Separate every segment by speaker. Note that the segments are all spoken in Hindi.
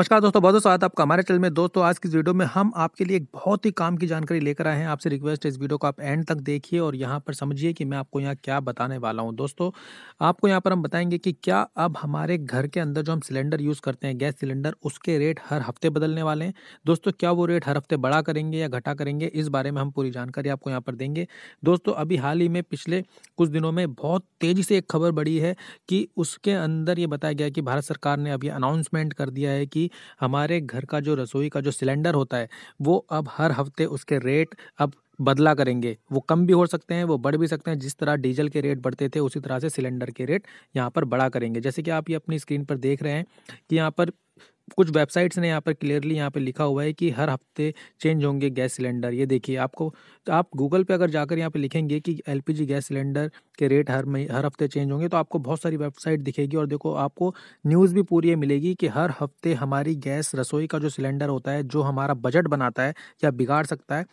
Speaker 1: नमस्कार दोस्तों बहुत स्वागत आपका हमारे चैनल में दोस्तों आज की वीडियो में हम आपके लिए एक बहुत ही काम की जानकारी लेकर आए हैं आपसे रिक्वेस्ट है इस वीडियो को आप एंड तक देखिए और यहाँ पर समझिए कि मैं आपको यहाँ क्या बताने वाला हूँ दोस्तों आपको यहाँ पर हम बताएंगे कि क्या अब हमारे घर के अंदर जो हम सिलेंडर यूज़ करते हैं गैस सिलेंडर उसके रेट हर हफ्ते बदलने वाले हैं दोस्तों क्या वो रेट हर हफ्ते बढ़ा करेंगे या घटा करेंगे इस बारे में हम पूरी जानकारी आपको यहाँ पर देंगे दोस्तों अभी हाल ही में पिछले कुछ दिनों में बहुत तेज़ी से एक खबर बढ़ी है कि उसके अंदर ये बताया गया कि भारत सरकार ने अभी अनाउंसमेंट कर दिया है कि हमारे घर का जो रसोई का जो सिलेंडर होता है वो अब हर हफ्ते उसके रेट अब बदला करेंगे वो कम भी हो सकते हैं वो बढ़ भी सकते हैं जिस तरह डीजल के रेट बढ़ते थे उसी तरह से सिलेंडर के रेट यहाँ पर बढ़ा करेंगे जैसे कि आप ये अपनी स्क्रीन पर देख रहे हैं कि यहाँ पर कुछ वेबसाइट्स ने यहाँ पर क्लियरली यहाँ पे लिखा हुआ है कि हर हफ्ते चेंज होंगे गैस सिलेंडर ये देखिए आपको तो आप गूगल पे अगर जाकर यहाँ पे लिखेंगे कि एलपीजी गैस सिलेंडर के रेट हर मही हर हफ्ते चेंज होंगे तो आपको बहुत सारी वेबसाइट दिखेगी और देखो आपको न्यूज़ भी पूरी मिलेगी कि हर हफ्ते हमारी गैस रसोई का जो सिलेंडर होता है जो हमारा बजट बनाता है या बिगाड़ सकता है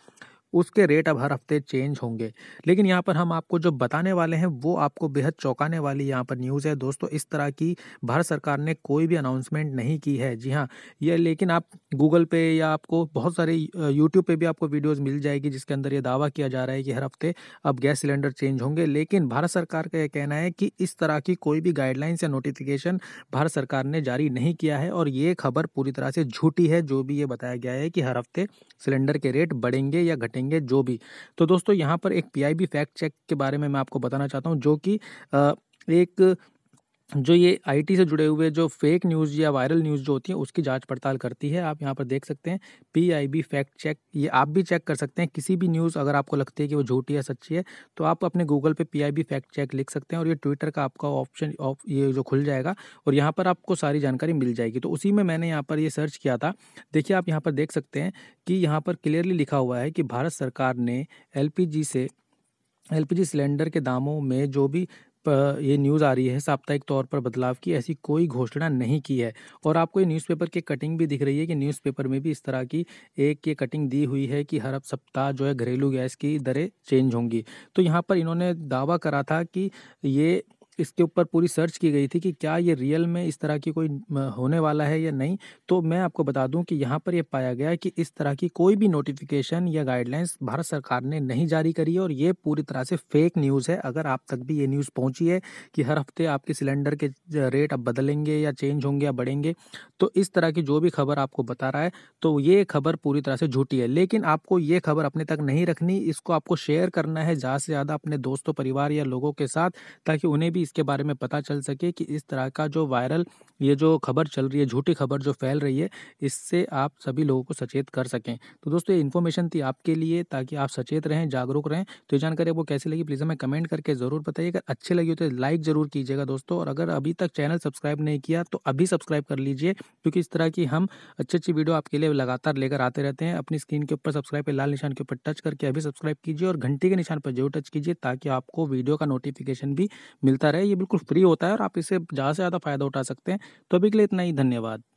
Speaker 1: उसके रेट अब हर हफ्ते चेंज होंगे लेकिन यहाँ पर हम आपको जो बताने वाले हैं वो आपको बेहद चौंकाने वाली यहाँ पर न्यूज़ है दोस्तों इस तरह की भारत सरकार ने कोई भी अनाउंसमेंट नहीं की है जी हाँ ये लेकिन आप गूगल पे या आपको बहुत सारे यूट्यूब पे भी आपको वीडियोज़ मिल जाएगी जिसके अंदर ये दावा किया जा रहा है कि हर हफ्ते अब गैस सिलेंडर चेंज होंगे लेकिन भारत सरकार का यह कहना है कि इस तरह की कोई भी गाइडलाइंस या नोटिफिकेशन भारत सरकार ने जारी नहीं किया है और ये खबर पूरी तरह से झूठी है जो भी ये बताया गया है कि हर हफ्ते सिलेंडर के रेट बढ़ेंगे या घटेंगे बैठेंगे जो भी तो दोस्तों यहाँ पर एक पी फैक्ट चेक के बारे में मैं आपको बताना चाहता हूँ जो कि एक जो ये आईटी से जुड़े हुए जो फेक न्यूज़ या वायरल न्यूज़ जो होती है उसकी जांच पड़ताल करती है आप यहाँ पर देख सकते हैं पीआईबी फैक्ट चेक ये आप भी चेक कर सकते हैं किसी भी न्यूज़ अगर आपको लगती है कि वो झूठी या सच्ची है तो आप अपने गूगल पे पीआईबी फैक्ट चेक लिख सकते हैं और ये ट्विटर का आपका ऑप्शन ऑफ ये जो खुल जाएगा और यहाँ पर आपको सारी जानकारी मिल जाएगी तो उसी में मैंने यहाँ पर ये सर्च किया था देखिए आप यहाँ पर देख सकते हैं कि यहाँ पर क्लियरली लिखा हुआ है कि भारत सरकार ने एल से एल सिलेंडर के दामों में जो भी ये न्यूज़ आ रही है साप्ताहिक तौर पर बदलाव की ऐसी कोई घोषणा नहीं की है और आपको ये न्यूज़पेपर की कटिंग भी दिख रही है कि न्यूज़पेपर में भी इस तरह की एक ये कटिंग दी हुई है कि हर अब सप्ताह जो है घरेलू गैस की दरें चेंज होंगी तो यहाँ पर इन्होंने दावा करा था कि ये इसके ऊपर पूरी सर्च की गई थी कि क्या ये रियल में इस तरह की कोई होने वाला है या नहीं तो मैं आपको बता दूं कि यहाँ पर यह पाया गया कि इस तरह की कोई भी नोटिफिकेशन या गाइडलाइंस भारत सरकार ने नहीं जारी करी है और ये पूरी तरह से फेक न्यूज़ है अगर आप तक भी ये न्यूज़ पहुँची है कि हर हफ्ते आपके सिलेंडर के रेट अब बदलेंगे या चेंज होंगे या बढ़ेंगे तो इस तरह की जो भी खबर आपको बता रहा है तो ये खबर पूरी तरह से झूठी है लेकिन आपको ये खबर अपने तक नहीं रखनी इसको आपको शेयर करना है ज़्यादा से ज़्यादा अपने दोस्तों परिवार या लोगों के साथ ताकि उन्हें भी इसके बारे में पता चल सके कि इस तरह का जो वायरल ये जो खबर चल रही है झूठी खबर जो फैल रही है इससे आप सभी लोगों को सचेत कर सकें तो दोस्तों ये इन्फॉर्मेशन थी आपके लिए ताकि आप सचेत रहें जागरूक रहें तो ये जानकारी आपको कैसी लगी प्लीज़ हमें कमेंट करके ज़रूर अगर अच्छी लगी हो तो लाइक ज़रूर कीजिएगा दोस्तों और अगर अभी तक चैनल सब्सक्राइब नहीं किया तो अभी सब्सक्राइब कर लीजिए क्योंकि इस तरह की हम अच्छी अच्छी वीडियो आपके लिए लगातार लेकर आते रहते हैं अपनी स्क्रीन के ऊपर सब्सक्राइब पर लाल निशान के ऊपर टच करके अभी सब्सक्राइब कीजिए और घंटी के निशान पर जरूर टच कीजिए ताकि आपको वीडियो का नोटिफिकेशन भी मिलता रहे है ये बिल्कुल फ्री होता है और आप इससे ज़्यादा से ज़्यादा फ़ायदा उठा सकते हैं तो अभी के लिए इतना ही धन्यवाद